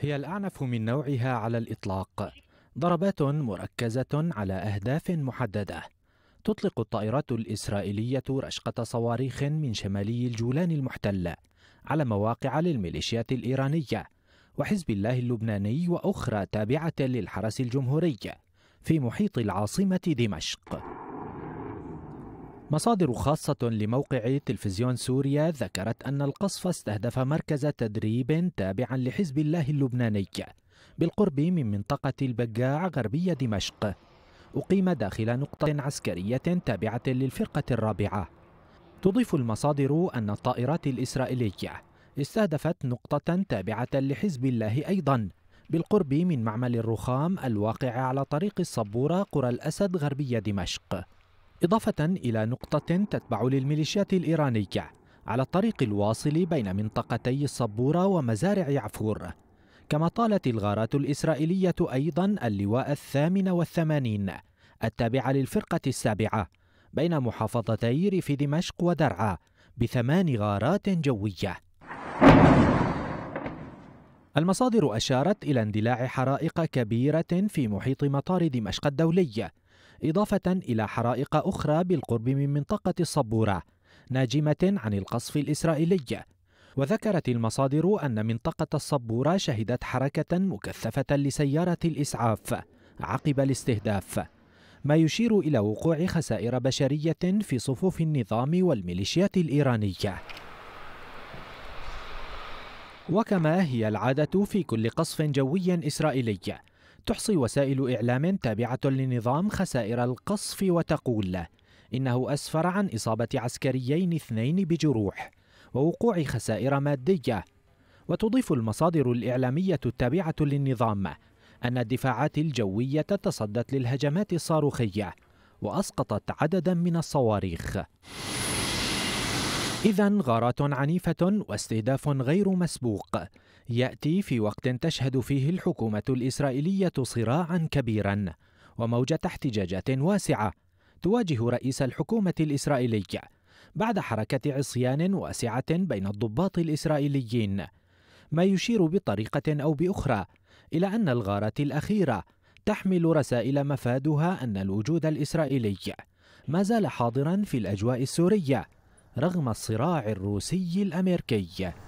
هي الأعنف من نوعها على الإطلاق ضربات مركزة على أهداف محددة تطلق الطائرات الإسرائيلية رشقة صواريخ من شمالي الجولان المحتل على مواقع للميليشيات الإيرانية وحزب الله اللبناني وأخرى تابعة للحرس الجمهوري في محيط العاصمة دمشق مصادر خاصة لموقع تلفزيون سوريا ذكرت أن القصف استهدف مركز تدريب تابعا لحزب الله اللبناني بالقرب من منطقة البقاع غربية دمشق أقيم داخل نقطة عسكرية تابعة للفرقة الرابعة تضيف المصادر أن الطائرات الإسرائيلية استهدفت نقطة تابعة لحزب الله أيضا بالقرب من معمل الرخام الواقع على طريق الصبورة قرى الأسد غربية دمشق إضافة إلى نقطة تتبع للميليشيات الإيرانية على الطريق الواصل بين منطقتي الصبورة ومزارع عفور كما طالت الغارات الإسرائيلية أيضا اللواء الثامن والثمانين التابع للفرقة السابعة بين محافظتي ريف دمشق ودرعا بثمان غارات جوية المصادر أشارت إلى اندلاع حرائق كبيرة في محيط مطار دمشق الدولي إضافة إلى حرائق أخرى بالقرب من منطقة الصبورة ناجمة عن القصف الإسرائيلي وذكرت المصادر أن منطقة الصبورة شهدت حركة مكثفة لسيارة الإسعاف عقب الاستهداف ما يشير إلى وقوع خسائر بشرية في صفوف النظام والميليشيات الإيرانية وكما هي العادة في كل قصف جوي إسرائيلي تحصي وسائل إعلام تابعة لنظام خسائر القصف وتقول إنه أسفر عن إصابة عسكريين اثنين بجروح ووقوع خسائر مادية وتضيف المصادر الإعلامية التابعة للنظام أن الدفاعات الجوية تصدت للهجمات الصاروخية وأسقطت عددا من الصواريخ إذا غارات عنيفة واستهداف غير مسبوق يأتي في وقت تشهد فيه الحكومة الإسرائيلية صراعا كبيرا وموجة احتجاجات واسعة تواجه رئيس الحكومة الإسرائيلي بعد حركة عصيان واسعة بين الضباط الإسرائيليين ما يشير بطريقة أو بأخرى إلى أن الغارات الأخيرة تحمل رسائل مفادها أن الوجود الإسرائيلي ما زال حاضرا في الأجواء السورية رغم الصراع الروسي الامريكي